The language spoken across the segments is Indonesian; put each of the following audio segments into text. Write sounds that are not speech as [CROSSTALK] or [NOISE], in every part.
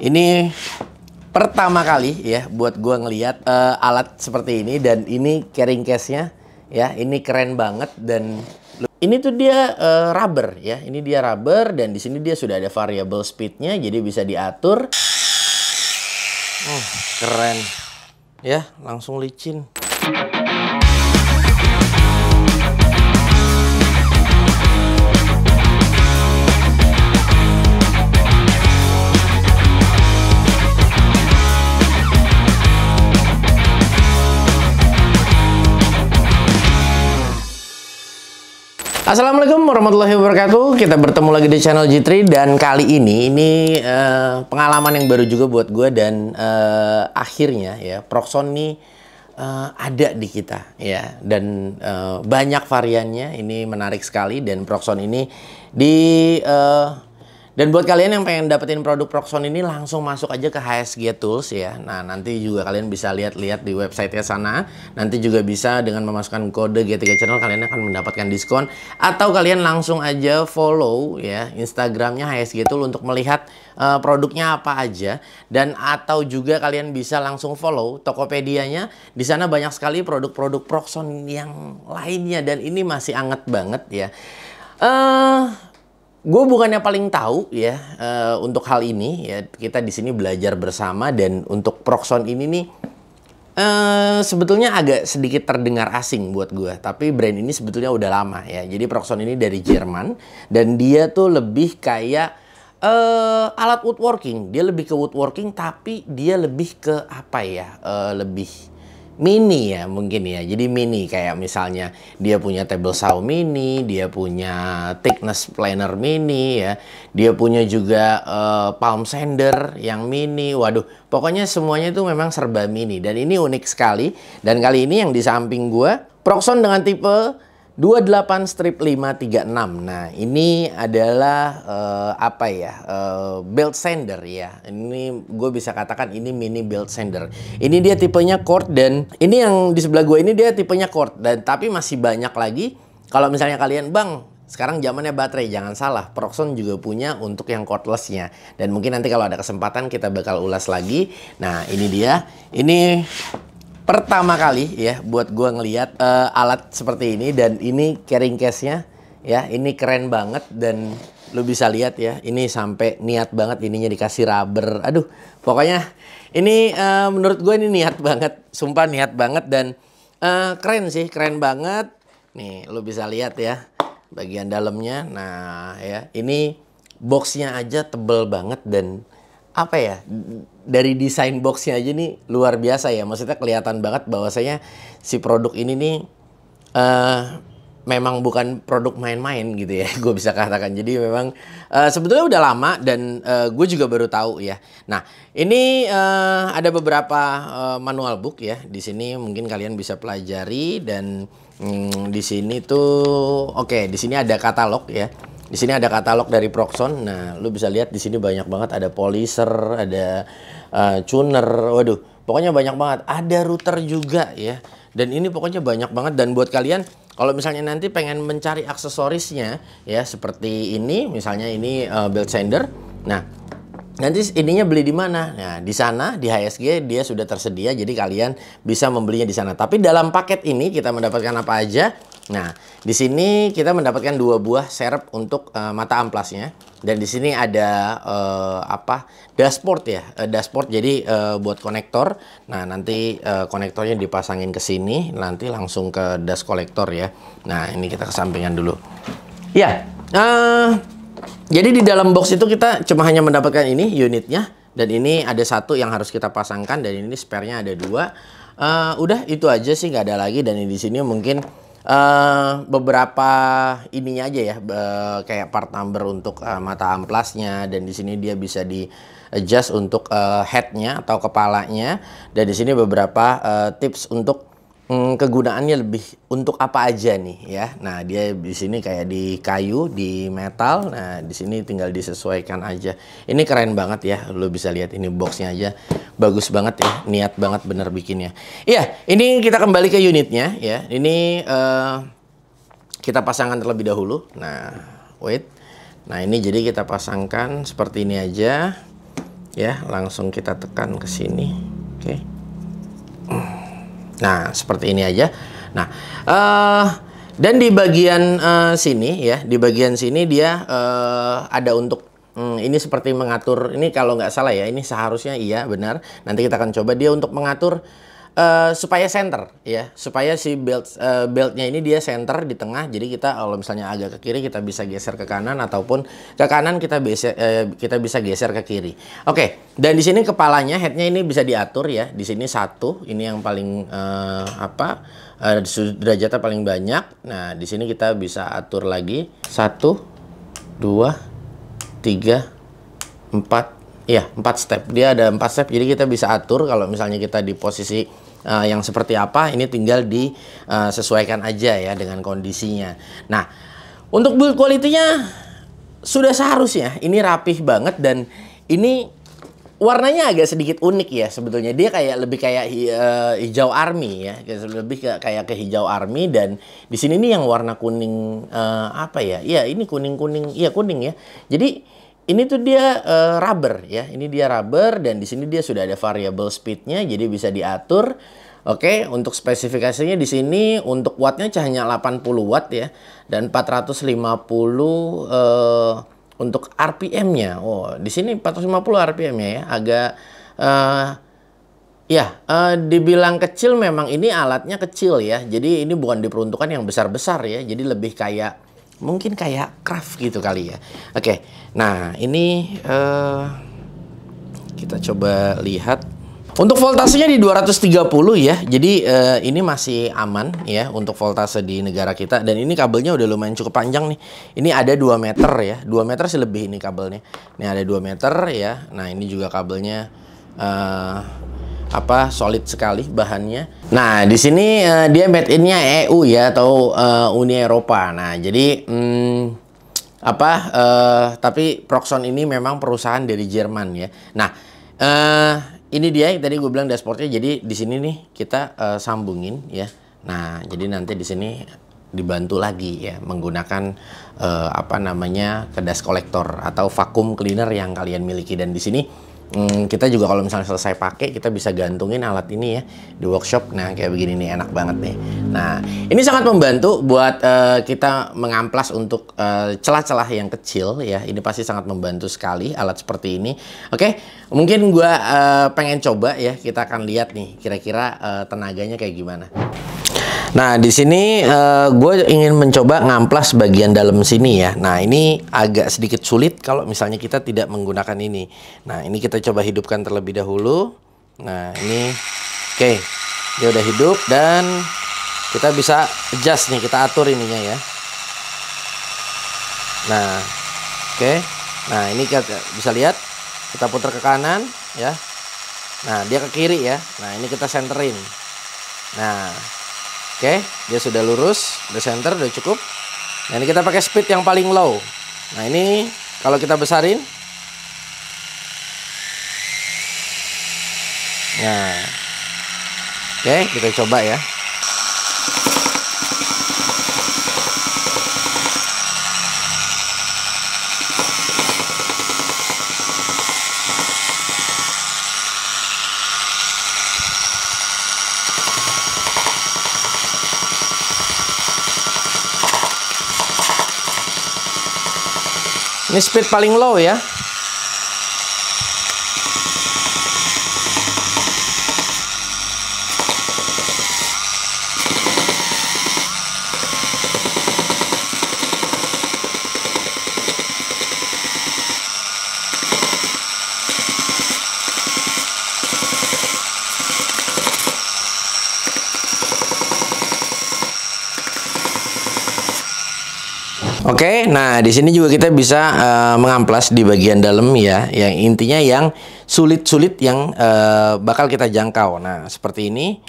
Ini pertama kali ya buat gue ngeliat uh, alat seperti ini dan ini carrying case-nya ya ini keren banget dan ini tuh dia uh, rubber ya ini dia rubber dan di sini dia sudah ada variable speed-nya jadi bisa diatur oh, keren ya langsung licin Assalamualaikum warahmatullahi wabarakatuh. Kita bertemu lagi di channel G3 dan kali ini ini uh, pengalaman yang baru juga buat gue dan uh, akhirnya ya Proxon ini uh, eh, ada di kita ya dan uh, banyak variannya. Ini menarik sekali dan Proxon ini di uh, dan buat kalian yang pengen dapetin produk Proxon ini langsung masuk aja ke HSG Tools ya. Nah nanti juga kalian bisa lihat-lihat di websitenya sana. Nanti juga bisa dengan memasukkan kode G3 Channel kalian akan mendapatkan diskon. Atau kalian langsung aja follow ya Instagramnya HSG Tools untuk melihat uh, produknya apa aja. Dan atau juga kalian bisa langsung follow Tokopedia-nya. Di sana banyak sekali produk-produk Proxon yang lainnya dan ini masih anget banget ya. Eh... Uh, Gue bukannya paling tahu ya uh, untuk hal ini ya kita di sini belajar bersama dan untuk Proxon ini nih Uh, sebetulnya agak sedikit terdengar asing buat gue, tapi brand ini sebetulnya udah lama ya. Jadi Proxon ini dari Jerman dan dia tuh lebih kayak uh, alat woodworking. Dia lebih ke woodworking, tapi dia lebih ke apa ya? Uh, lebih mini ya mungkin ya. Jadi mini kayak misalnya dia punya table saw mini, dia punya thickness planer mini ya. Dia punya juga uh, palm sander yang mini. Waduh, pokoknya semuanya itu memang serba mini dan ini unik sekali dan kali ini yang di samping gua Proxon dengan tipe 28 strip 536. Nah, ini adalah uh, apa ya? Uh, belt sander ya. Ini gue bisa katakan ini mini belt sander. Ini dia tipenya cord dan ini yang di sebelah gue ini dia tipenya cord dan tapi masih banyak lagi. Kalau misalnya kalian, Bang, sekarang zamannya baterai, jangan salah. Proxon juga punya untuk yang cordless-nya. Dan mungkin nanti kalau ada kesempatan kita bakal ulas lagi. Nah, ini dia. Ini pertama kali ya buat gua ngelihat uh, eh, alat seperti ini dan ini carrying case-nya ya ini keren banget dan lu bisa lihat ya ini sampai niat banget ininya dikasih rubber aduh pokoknya ini uh, menurut gue ini niat banget sumpah niat banget dan uh, keren sih keren banget nih lu bisa lihat ya bagian dalamnya nah ya ini boxnya aja tebel banget dan apa ya dari desain boxnya aja nih luar biasa ya maksudnya kelihatan banget bahwasanya si produk ini nih uh, memang bukan produk main-main gitu ya [LAUGHS] gue bisa katakan jadi memang uh, sebetulnya udah lama dan uh, eh, gue juga baru tahu ya nah ini uh, ada beberapa uh, manual book ya di sini mungkin kalian bisa pelajari dan hmm, di sini tuh oke okay, di sini ada katalog ya di sini ada katalog dari Proxon. Nah, lu bisa lihat di sini banyak banget ada polisher, ada uh, tuner. Waduh, pokoknya banyak banget. Ada router juga ya. Dan ini pokoknya banyak banget dan buat kalian kalau misalnya nanti pengen mencari aksesorisnya ya seperti ini, misalnya ini uh, belt sander. Nah, nanti ininya beli di mana? Nah, di sana di HSG dia sudah tersedia jadi kalian bisa membelinya di sana. Tapi dalam paket ini kita mendapatkan apa aja? Nah, di sini kita mendapatkan dua buah serep untuk uh, mata amplasnya. Dan di sini ada uh, apa? dashboard ya. Uh, dashboard jadi uh, buat konektor. Nah, nanti uh, konektornya dipasangin ke sini, nanti langsung ke dash kolektor ya. Nah, ini kita kesampingan dulu. Ya. Uh, jadi di dalam box itu kita cuma hanya mendapatkan ini unitnya dan ini ada satu yang harus kita pasangkan dan ini sparenya ada dua. Uh, udah itu aja sih nggak ada lagi dan di sini mungkin Uh, beberapa ininya aja ya uh, kayak part number untuk uh, mata amplasnya dan di sini dia bisa di adjust untuk uh, headnya atau kepalanya dan di sini beberapa uh, tips untuk hmm, kegunaannya lebih untuk apa aja nih ya. Nah, dia di sini kayak di kayu, di metal. Nah, di sini tinggal disesuaikan aja. Ini keren banget ya. Lo bisa lihat ini boxnya aja. Bagus banget ya. Niat banget bener bikinnya. Iya, ini kita kembali ke unitnya ya. Ini uh, kita pasangkan terlebih dahulu. Nah, wait. Nah, ini jadi kita pasangkan seperti ini aja. Ya, langsung kita tekan ke sini. Oke. Okay. Hmm. Nah, seperti ini aja. Nah, uh, dan di bagian uh, sini ya, di bagian sini dia uh, ada untuk Hmm, ini seperti mengatur, ini kalau nggak salah ya, ini seharusnya iya benar. Nanti kita akan coba dia untuk mengatur Eh, supaya center ya supaya si belt uh, beltnya ini dia center di tengah jadi kita kalau misalnya agak ke kiri kita bisa geser ke kanan ataupun ke kanan kita bisa uh, eh, kita bisa geser ke kiri oke okay. dan di sini kepalanya headnya ini bisa diatur ya di sini satu ini yang paling uh, apa uh, derajatnya paling banyak nah di sini kita bisa atur lagi satu dua tiga empat Iya, empat step. Dia ada empat step, jadi kita bisa atur kalau misalnya kita di posisi uh, yang seperti apa, ini tinggal disesuaikan eh, aja ya dengan kondisinya. Nah, untuk build quality-nya sudah seharusnya ini rapih banget dan ini warnanya agak sedikit unik ya sebetulnya. Dia kayak lebih kayak uh, hijau army ya, lebih ke, kayak ke hijau army dan di sini nih yang warna kuning uh, apa ya? Iya, ini kuning-kuning, iya kuning ya. Jadi ini tuh dia uh, rubber ya. Ini dia rubber dan di sini dia sudah ada variable speednya jadi bisa diatur. Oke, untuk spesifikasinya di sini untuk wattnya hanya 80 watt ya dan 450 uh, eh, untuk RPM-nya. Oh, di sini 450 RPM-nya ya, agak uh, Ya, uh, dibilang kecil memang ini alatnya kecil ya. Jadi ini bukan diperuntukkan yang besar-besar ya. Jadi lebih kayak mungkin kayak craft gitu kali ya. Oke, okay. nah ini uh, kita coba lihat untuk voltasenya di 230 ya. Jadi uh, ini masih aman ya untuk voltase di negara kita dan ini kabelnya udah lumayan cukup panjang nih. Ini ada 2 meter ya. 2 meter sih lebih ini kabelnya. Ini ada 2 meter ya. Nah, ini juga kabelnya uh, apa solid sekali bahannya. Nah, di sini uh, dia made innya EU ya atau uh, Uni Eropa. Nah, jadi hmm, apa uh, tapi Proxon ini memang perusahaan dari Jerman ya. Nah, uh, ini dia yang tadi gue bilang dashboardnya. Jadi di sini nih kita uh, sambungin ya. Nah, jadi nanti di sini dibantu lagi ya menggunakan uh, apa namanya kedas kolektor atau vakum cleaner yang kalian miliki dan di sini Hmm, kita juga kalau misalnya selesai pakai kita bisa gantungin alat ini ya di workshop. Nah kayak begini nih enak banget nih. Nah ini sangat membantu buat uh, kita mengamplas untuk eh, celah-celah uh, yang kecil ya. Ini pasti sangat membantu sekali alat seperti ini. Oke mungkin gue uh, pengen coba ya kita akan lihat nih kira-kira uh, tenaganya kayak gimana. Nah, di sini uh, eh, gue ingin mencoba ngamplas bagian dalam sini ya. Nah, ini agak sedikit sulit kalau misalnya kita tidak menggunakan ini. Nah, ini kita coba hidupkan terlebih dahulu. Nah, ini oke. Okay. Dia udah hidup dan kita bisa adjust nih, kita atur ininya ya. Nah, oke. Okay. Nah, ini kita bisa lihat kita putar ke kanan ya. Nah, dia ke kiri ya. Nah, ini kita centerin Nah, Oke, dia sudah lurus, sudah center, sudah cukup. Nah, ini kita pakai speed yang paling low. Nah, ini kalau kita besarin. Nah. Oke, kita coba ya. Ini speed paling low ya. Oke, nah di sini juga kita bisa uh, mengamplas di bagian dalam ya, yang intinya yang sulit-sulit yang uh, bakal kita jangkau. Nah seperti ini.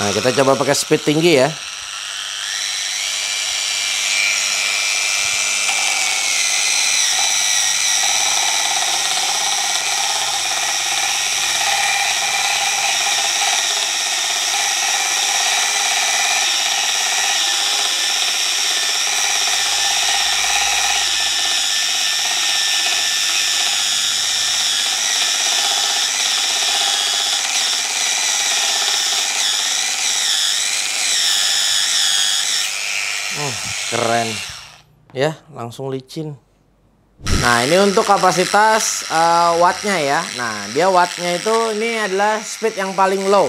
Ya. Nah kita coba pakai speed tinggi ya. keren ya langsung licin nah ini untuk kapasitas uh, wattnya ya nah dia wattnya itu ini adalah speed yang paling low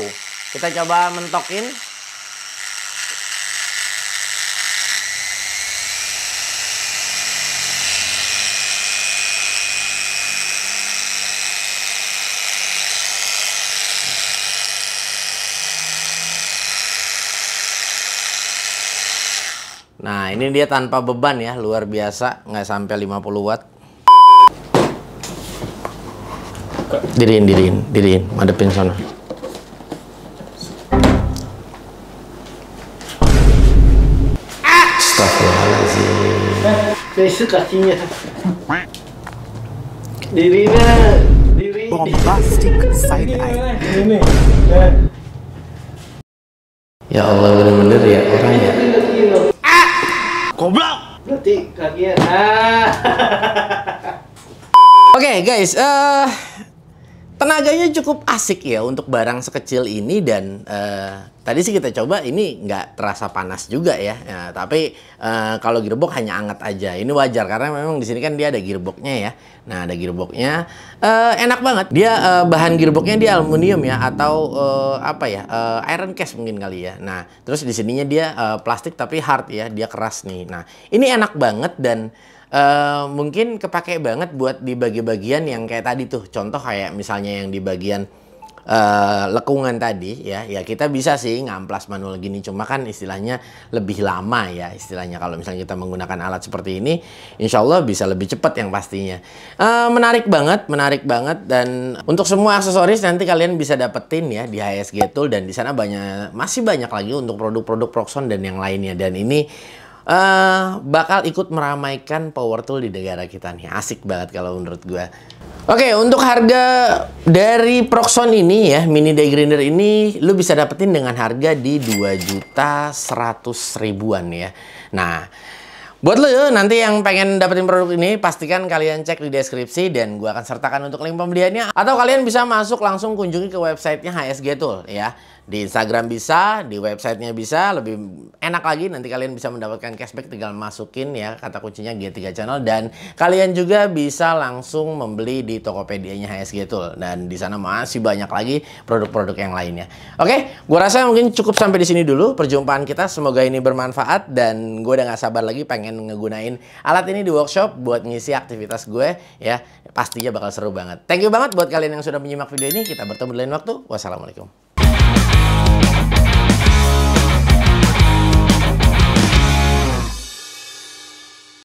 kita coba mentokin ini dia tanpa beban ya, luar biasa, nggak sampai 50 watt. Diriin, diriin, diriin, madepin sana. Astagfirullahaladzim. Eh, kakinya. Dirinya, diri. Bombastic side eye. Eh. Ya Allah bener-bener ya orangnya. Goblok. Berarti kagian. Ya. Ah. [LAUGHS] Oke okay, guys, uh, tenaganya cukup asik ya untuk barang sekecil ini dan uh, tadi sih kita coba ini nggak terasa panas juga ya, ya tapi uh, kalau gearbox hanya anget aja ini wajar karena memang di sini kan dia ada gearboxnya ya nah ada gearboxnya uh, eh, enak banget dia uh, bahan gearboxnya dia aluminium ya atau uh, apa ya uh, iron cast mungkin kali ya nah terus di sininya dia uh, plastik tapi hard ya dia keras nih nah ini enak banget dan Eh, mungkin kepake banget buat di bagian bagian yang kayak tadi tuh contoh kayak misalnya yang di bagian uh, lekungan tadi ya ya kita bisa sih ngamplas manual gini cuma kan istilahnya lebih lama ya istilahnya kalau misalnya kita menggunakan alat seperti ini insya Allah bisa lebih cepat yang pastinya uh, menarik banget menarik banget dan untuk semua aksesoris nanti kalian bisa dapetin ya di HSG Tool dan di sana banyak masih banyak lagi untuk produk-produk Proxon dan yang lainnya dan ini Eh, bakal ikut meramaikan power tool di negara kita nih. Asik banget kalau menurut gue. Oke, untuk harga dari Proxon ini ya, mini day grinder ini lu bisa dapetin dengan harga di 2 juta 100 ribuan ya. Nah, Buat lu nanti yang pengen dapetin produk ini, pastikan kalian cek di deskripsi dan gue akan sertakan untuk link pembeliannya. Atau kalian bisa masuk langsung kunjungi ke websitenya HSG Tool ya. Di Instagram bisa, di websitenya bisa, lebih enak lagi nanti kalian bisa mendapatkan cashback tinggal masukin ya kata kuncinya G3 Channel dan kalian juga bisa langsung membeli di Tokopedia-nya HSG Tool dan di sana masih banyak lagi produk-produk yang lainnya. Oke, gua rasa mungkin cukup sampai di sini dulu perjumpaan kita. Semoga ini bermanfaat dan gue udah nggak sabar lagi pengen ngegunain alat ini di workshop buat ngisi aktivitas gue ya. Pastinya bakal seru banget. Thank you banget buat kalian yang sudah menyimak video ini. Kita bertemu di lain waktu. Wassalamualaikum.